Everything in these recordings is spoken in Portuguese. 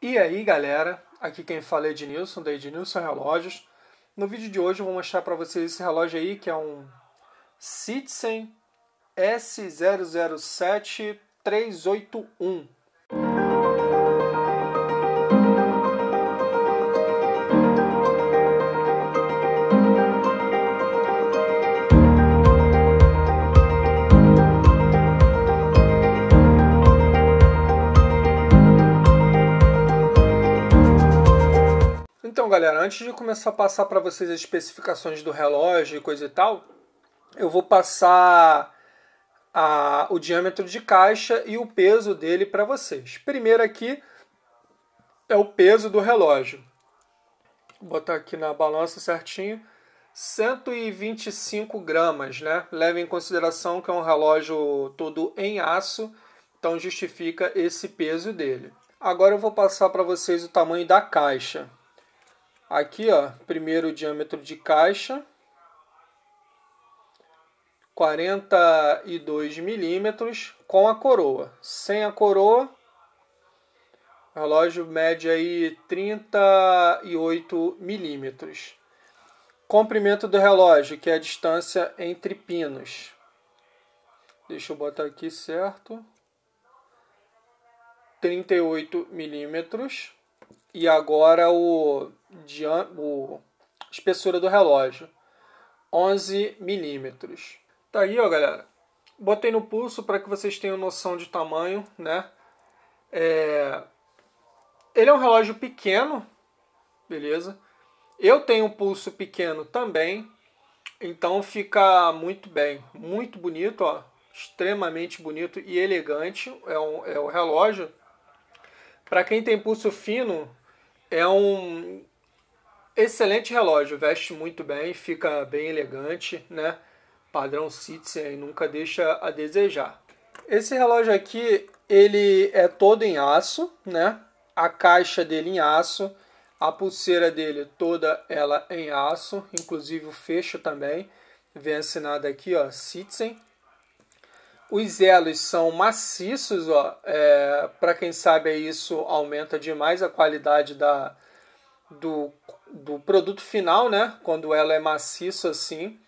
E aí galera, aqui quem fala é Ednilson, da Ednilson Relógios. No vídeo de hoje eu vou mostrar para vocês esse relógio aí, que é um Citizen S007381. galera, antes de começar a passar para vocês as especificações do relógio e coisa e tal, eu vou passar a, o diâmetro de caixa e o peso dele para vocês. Primeiro aqui é o peso do relógio. Vou botar aqui na balança certinho. 125 gramas, né? Leve em consideração que é um relógio todo em aço, então justifica esse peso dele. Agora eu vou passar para vocês o tamanho da caixa. Aqui, ó, primeiro diâmetro de caixa, 42 milímetros com a coroa. Sem a coroa, o relógio mede aí 38 milímetros. Comprimento do relógio, que é a distância entre pinos. Deixa eu botar aqui certo. 38 milímetros e agora o, o espessura do relógio, 11 milímetros. Tá aí, ó, galera. Botei no pulso para que vocês tenham noção de tamanho, né? É... Ele é um relógio pequeno, beleza? Eu tenho um pulso pequeno também, então fica muito bem, muito bonito, ó, extremamente bonito e elegante é, um, é o relógio. Para quem tem pulso fino, é um excelente relógio, veste muito bem, fica bem elegante, né? Padrão Citizen, nunca deixa a desejar. Esse relógio aqui, ele é todo em aço, né? A caixa dele em aço, a pulseira dele toda ela em aço, inclusive o fecho também. Vem assinado aqui, ó, Citizen os elos são maciços, ó. É, para quem sabe isso aumenta demais a qualidade da, do, do produto final, né? Quando ela é maciço assim.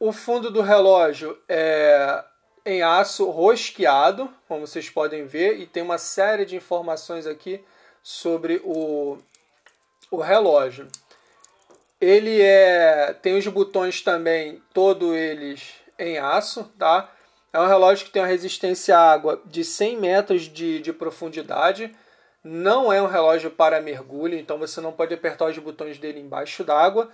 O fundo do relógio é em aço rosqueado, como vocês podem ver, e tem uma série de informações aqui sobre o, o relógio. Ele é tem os botões também, todos eles em aço, tá? É um relógio que tem uma resistência à água de 100 metros de, de profundidade. Não é um relógio para mergulho, então você não pode apertar os botões dele embaixo d'água.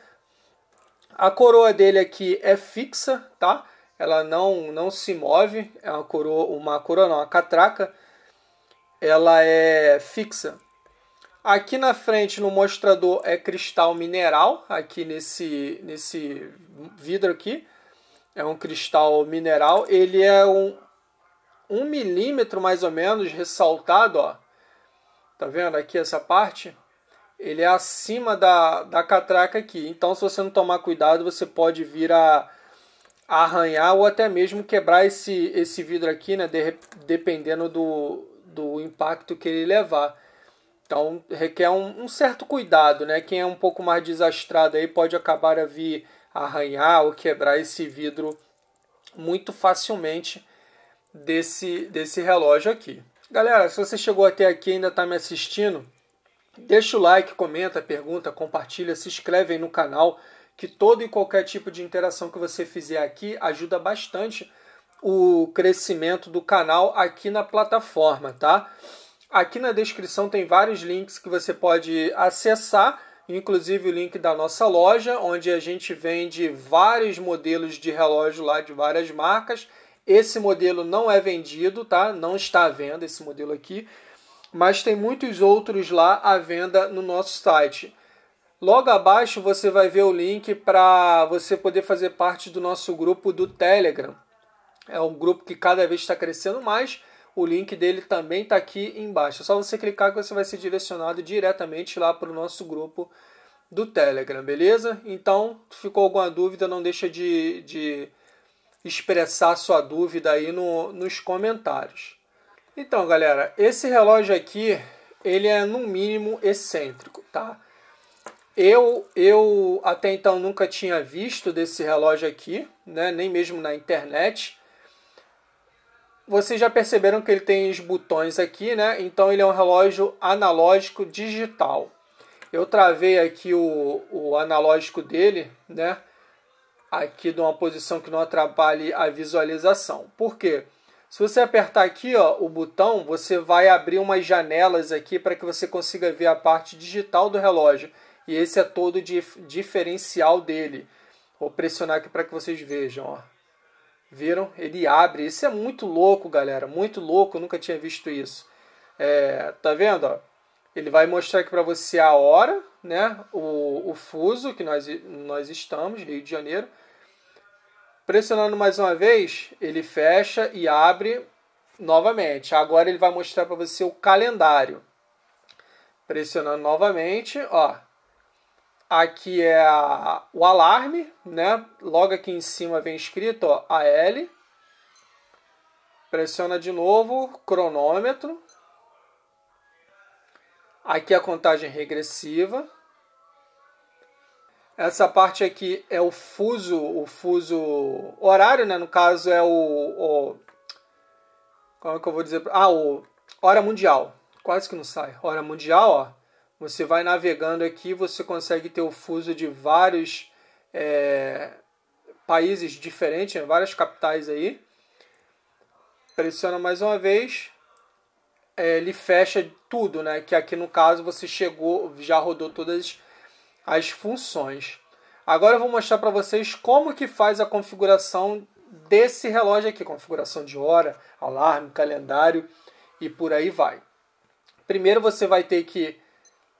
A coroa dele aqui é fixa, tá? Ela não, não se move, é uma coroa, uma coroa não, uma catraca. Ela é fixa. Aqui na frente no mostrador é cristal mineral, aqui nesse, nesse vidro aqui é um cristal mineral, ele é um, um milímetro mais ou menos ressaltado, ó. Tá vendo aqui essa parte? Ele é acima da, da catraca aqui. Então, se você não tomar cuidado, você pode vir a, a arranhar ou até mesmo quebrar esse, esse vidro aqui, né? De, dependendo do, do impacto que ele levar. Então, requer um, um certo cuidado, né? Quem é um pouco mais desastrado aí pode acabar a vir arranhar ou quebrar esse vidro muito facilmente desse, desse relógio aqui. Galera, se você chegou até aqui e ainda está me assistindo, deixa o like, comenta, pergunta, compartilha, se inscreve aí no canal, que todo e qualquer tipo de interação que você fizer aqui ajuda bastante o crescimento do canal aqui na plataforma, tá? Aqui na descrição tem vários links que você pode acessar inclusive o link da nossa loja, onde a gente vende vários modelos de relógio lá de várias marcas. Esse modelo não é vendido, tá? Não está à venda esse modelo aqui, mas tem muitos outros lá à venda no nosso site. Logo abaixo você vai ver o link para você poder fazer parte do nosso grupo do Telegram. É um grupo que cada vez está crescendo mais o link dele também está aqui embaixo. É só você clicar que você vai ser direcionado diretamente lá para o nosso grupo do Telegram, beleza? Então, ficou alguma dúvida, não deixa de, de expressar sua dúvida aí no, nos comentários. Então, galera, esse relógio aqui, ele é no mínimo excêntrico, tá? Eu, eu até então nunca tinha visto desse relógio aqui, né? nem mesmo na internet. Vocês já perceberam que ele tem os botões aqui, né? Então ele é um relógio analógico digital. Eu travei aqui o, o analógico dele, né? Aqui de uma posição que não atrapalhe a visualização. Por quê? Se você apertar aqui ó, o botão, você vai abrir umas janelas aqui para que você consiga ver a parte digital do relógio. E esse é todo o diferencial dele. Vou pressionar aqui para que vocês vejam. Ó. Viram? Ele abre. Isso é muito louco, galera. Muito louco. Eu nunca tinha visto isso. É, tá vendo? Ó? Ele vai mostrar aqui para você a hora, né? O, o fuso que nós, nós estamos, Rio de Janeiro. Pressionando mais uma vez, ele fecha e abre novamente. Agora ele vai mostrar para você o calendário. Pressionando novamente, ó, Aqui é a, o alarme, né? Logo aqui em cima vem escrito ó, L Pressiona de novo, cronômetro. Aqui a contagem regressiva. Essa parte aqui é o fuso, o fuso horário, né? No caso é o, o como é que eu vou dizer? Ah, o hora mundial. Quase que não sai. Hora mundial, ó. Você vai navegando aqui, você consegue ter o fuso de vários é, países diferentes, né? várias capitais aí. Pressiona mais uma vez, é, ele fecha tudo, né? Que aqui no caso você chegou, já rodou todas as funções. Agora eu vou mostrar para vocês como que faz a configuração desse relógio aqui, configuração de hora, alarme, calendário e por aí vai. Primeiro você vai ter que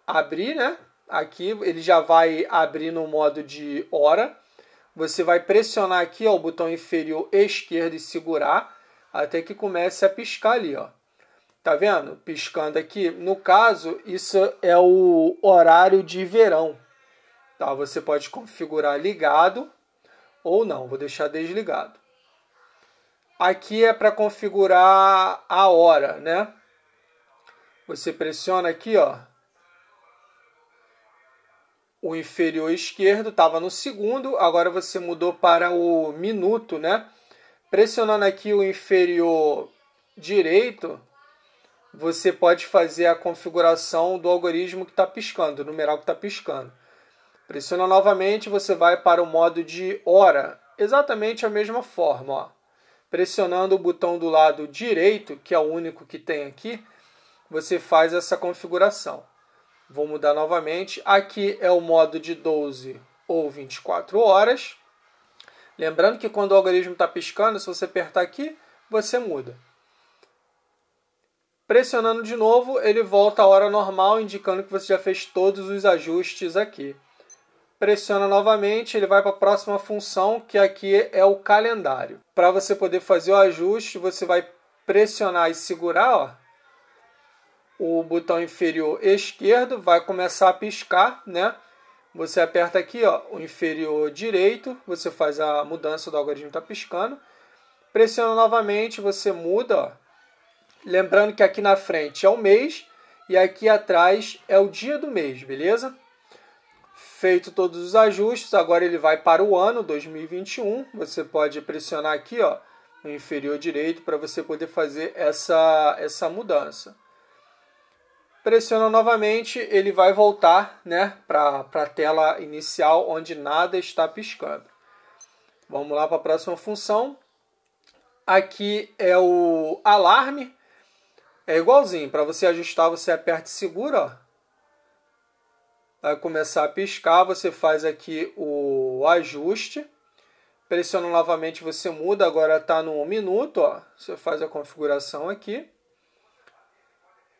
abrir, né? Aqui ele já vai abrir no modo de hora. Você vai pressionar aqui ó, o botão inferior esquerdo e segurar até que comece a piscar ali, ó. Tá vendo? Piscando aqui. No caso, isso é o horário de verão. Tá? Você pode configurar ligado ou não. Vou deixar desligado. Aqui é para configurar a hora, né? Você pressiona aqui, ó, o inferior esquerdo estava no segundo, agora você mudou para o minuto, né? Pressionando aqui o inferior direito, você pode fazer a configuração do algoritmo que está piscando, o numeral que está piscando. Pressiona novamente, você vai para o modo de hora, exatamente a mesma forma. Ó. Pressionando o botão do lado direito, que é o único que tem aqui, você faz essa configuração. Vou mudar novamente. Aqui é o modo de 12 ou 24 horas. Lembrando que quando o algoritmo está piscando, se você apertar aqui, você muda. Pressionando de novo, ele volta à hora normal, indicando que você já fez todos os ajustes aqui. Pressiona novamente, ele vai para a próxima função, que aqui é o calendário. Para você poder fazer o ajuste, você vai pressionar e segurar, ó, o botão inferior esquerdo vai começar a piscar, né? Você aperta aqui, ó, o inferior direito, você faz a mudança do algoritmo tá piscando. Pressiona novamente, você muda, ó. Lembrando que aqui na frente é o mês e aqui atrás é o dia do mês, beleza? Feito todos os ajustes, agora ele vai para o ano 2021. Você pode pressionar aqui, ó, no inferior direito para você poder fazer essa essa mudança. Pressiona novamente, ele vai voltar né, para a tela inicial onde nada está piscando. Vamos lá para a próxima função. Aqui é o alarme. É igualzinho, para você ajustar você aperta e segura. Ó. Vai começar a piscar, você faz aqui o ajuste. Pressiona novamente, você muda, agora está no 1 minuto. Ó. Você faz a configuração aqui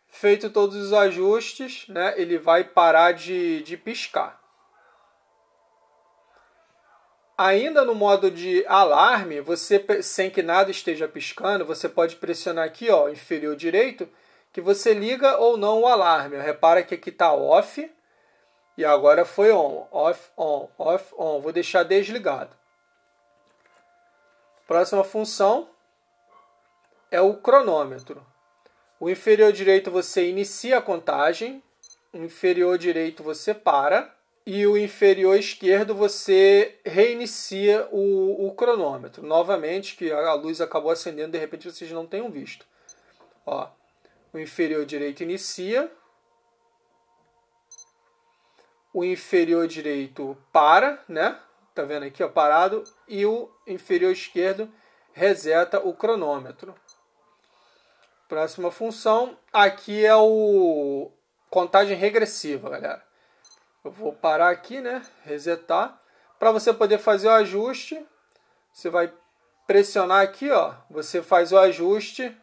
Feito todos os ajustes, né, ele vai parar de, de piscar. Ainda no modo de alarme, você sem que nada esteja piscando, você pode pressionar aqui, ó, inferior direito, que você liga ou não o alarme. Repara que aqui está off e agora foi on, off, on, off, on. Vou deixar desligado. Próxima função é o cronômetro. O inferior direito você inicia a contagem, o inferior direito você para e o inferior esquerdo você reinicia o, o cronômetro. Novamente, que a luz acabou acendendo, de repente vocês não tenham visto. Ó, o inferior direito inicia, o inferior direito para, né? Tá vendo aqui, ó, parado, e o inferior esquerdo reseta o cronômetro. Próxima função. Aqui é o contagem regressiva, galera. Eu vou parar aqui, né? Resetar. Para você poder fazer o ajuste, você vai pressionar aqui, ó. Você faz o ajuste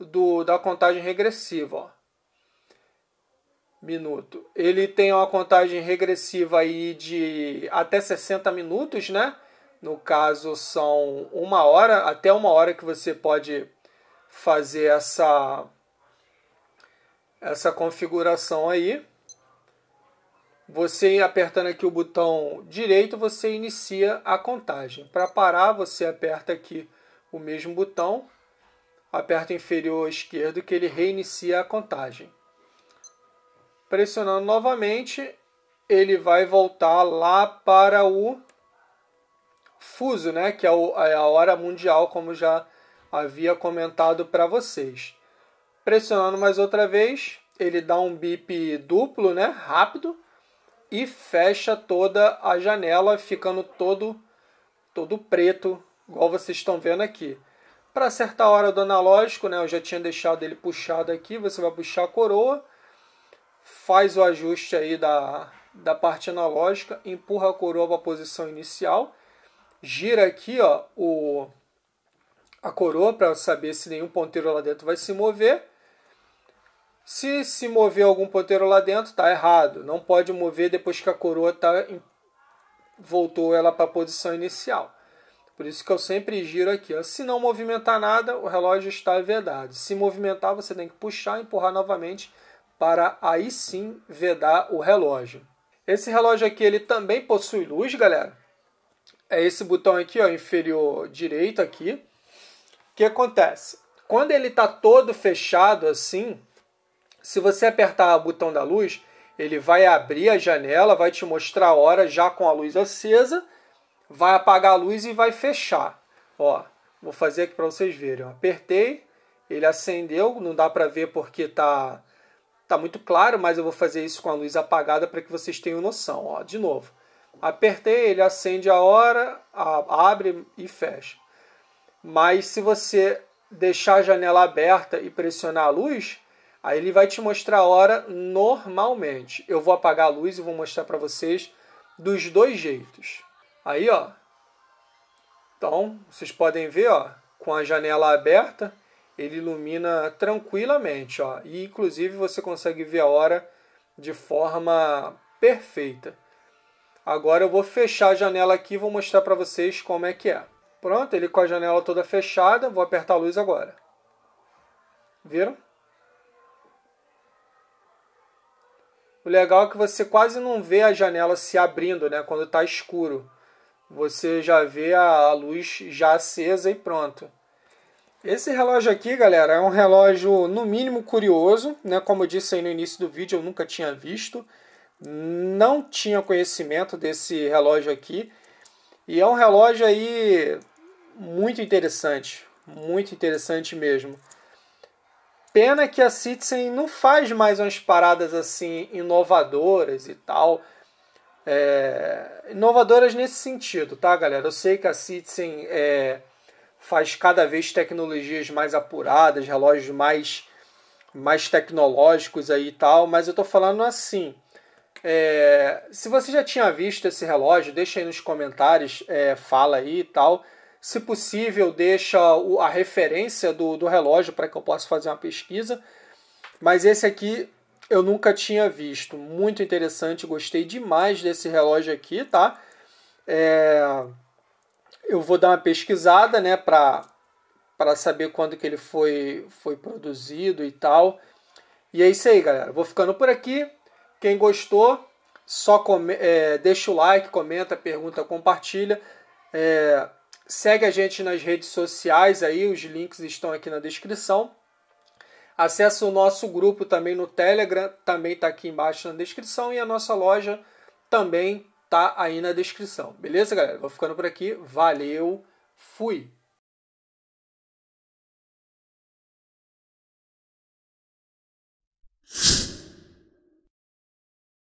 do, da contagem regressiva, ó. Minuto. Ele tem uma contagem regressiva aí de até 60 minutos, né? No caso, são uma hora, até uma hora que você pode fazer essa essa configuração aí. Você apertando aqui o botão direito, você inicia a contagem. Para parar, você aperta aqui o mesmo botão, aperta inferior esquerdo que ele reinicia a contagem. Pressionando novamente, ele vai voltar lá para o fuso, né, que é, é a hora mundial, como já havia comentado para vocês. Pressionando mais outra vez, ele dá um bip duplo, né, rápido, e fecha toda a janela, ficando todo todo preto, igual vocês estão vendo aqui. Para certa hora do analógico, né, eu já tinha deixado ele puxado aqui, você vai puxar a coroa, faz o ajuste aí da, da parte analógica, empurra a coroa para a posição inicial, gira aqui ó, o, a coroa para saber se nenhum ponteiro lá dentro vai se mover. Se se mover algum ponteiro lá dentro, tá errado. Não pode mover depois que a coroa tá em... voltou ela para a posição inicial. Por isso que eu sempre giro aqui. Ó. Se não movimentar nada, o relógio está vedado. Se movimentar, você tem que puxar e empurrar novamente para aí sim vedar o relógio. Esse relógio aqui ele também possui luz, galera. É esse botão aqui, ó, inferior direito aqui que acontece? Quando ele está todo fechado assim, se você apertar o botão da luz, ele vai abrir a janela, vai te mostrar a hora já com a luz acesa, vai apagar a luz e vai fechar. Ó, vou fazer aqui para vocês verem. apertei, ele acendeu, não dá para ver porque está tá muito claro, mas eu vou fazer isso com a luz apagada para que vocês tenham noção. Ó, de novo, apertei, ele acende a hora, abre e fecha. Mas se você deixar a janela aberta e pressionar a luz, aí ele vai te mostrar a hora normalmente. Eu vou apagar a luz e vou mostrar para vocês dos dois jeitos. Aí, ó. Então, vocês podem ver, ó, com a janela aberta, ele ilumina tranquilamente, ó. E inclusive você consegue ver a hora de forma perfeita. Agora eu vou fechar a janela aqui e vou mostrar para vocês como é que é. Pronto, ele com a janela toda fechada. Vou apertar a luz agora. Viram? O legal é que você quase não vê a janela se abrindo, né? Quando está escuro. Você já vê a luz já acesa e pronto. Esse relógio aqui, galera, é um relógio no mínimo curioso, né? Como eu disse aí no início do vídeo, eu nunca tinha visto, não tinha conhecimento desse relógio aqui. E é um relógio aí muito interessante, muito interessante mesmo. Pena que a Citizen não faz mais umas paradas assim inovadoras e tal. É, inovadoras nesse sentido, tá, galera? Eu sei que a Citizen é, faz cada vez tecnologias mais apuradas, relógios mais, mais tecnológicos aí e tal, mas eu tô falando assim. É, se você já tinha visto esse relógio, deixa aí nos comentários, é, fala aí e tal. Se possível, deixa a referência do, do relógio para que eu possa fazer uma pesquisa. Mas esse aqui eu nunca tinha visto. Muito interessante, gostei demais desse relógio aqui, tá? É... Eu vou dar uma pesquisada, né, para para saber quando que ele foi foi produzido e tal. E é isso aí, galera. Vou ficando por aqui. Quem gostou, só come... é, deixa o like, comenta, pergunta, compartilha. É... Segue a gente nas redes sociais aí, os links estão aqui na descrição. Acesse o nosso grupo também no Telegram, também está aqui embaixo na descrição e a nossa loja também está aí na descrição. Beleza, galera? Vou ficando por aqui. Valeu. Fui.